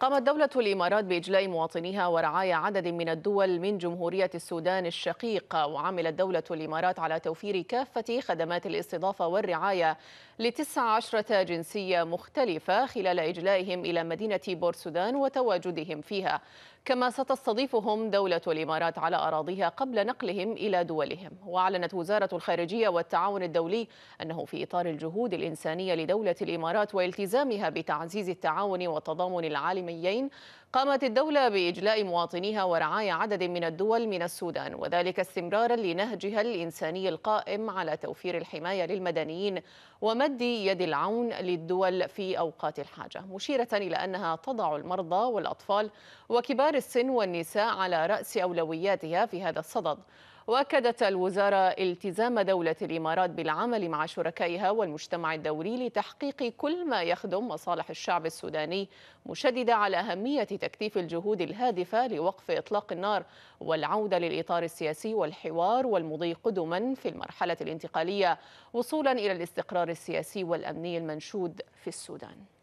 قامت دولة الإمارات بإجلاء مواطنيها ورعايا عدد من الدول من جمهورية السودان الشقيقة وعملت دولة الإمارات على توفير كافة خدمات الاستضافة والرعاية لتسع عشرة جنسية مختلفة خلال إجلائهم إلى مدينة بورسودان وتواجدهم فيها كما ستستضيفهم دولة الإمارات على أراضيها قبل نقلهم إلى دولهم وأعلنت وزارة الخارجية والتعاون الدولي أنه في إطار الجهود الإنسانية لدولة الإمارات والتزامها بتعزيز التعاون والتضامن العالمي الإقليميين قامت الدولة بإجلاء مواطنيها ورعايا عدد من الدول من السودان وذلك استمرارا لنهجها الإنساني القائم على توفير الحماية للمدنيين ومد يد العون للدول في أوقات الحاجة مشيرة إلى أنها تضع المرضى والأطفال وكبار السن والنساء على رأس أولوياتها في هذا الصدد واكدت الوزاره التزام دوله الامارات بالعمل مع شركائها والمجتمع الدولي لتحقيق كل ما يخدم مصالح الشعب السوداني مشدده على اهميه تكثيف الجهود الهادفه لوقف اطلاق النار والعوده للاطار السياسي والحوار والمضي قدما في المرحله الانتقاليه وصولا الى الاستقرار السياسي والامني المنشود في السودان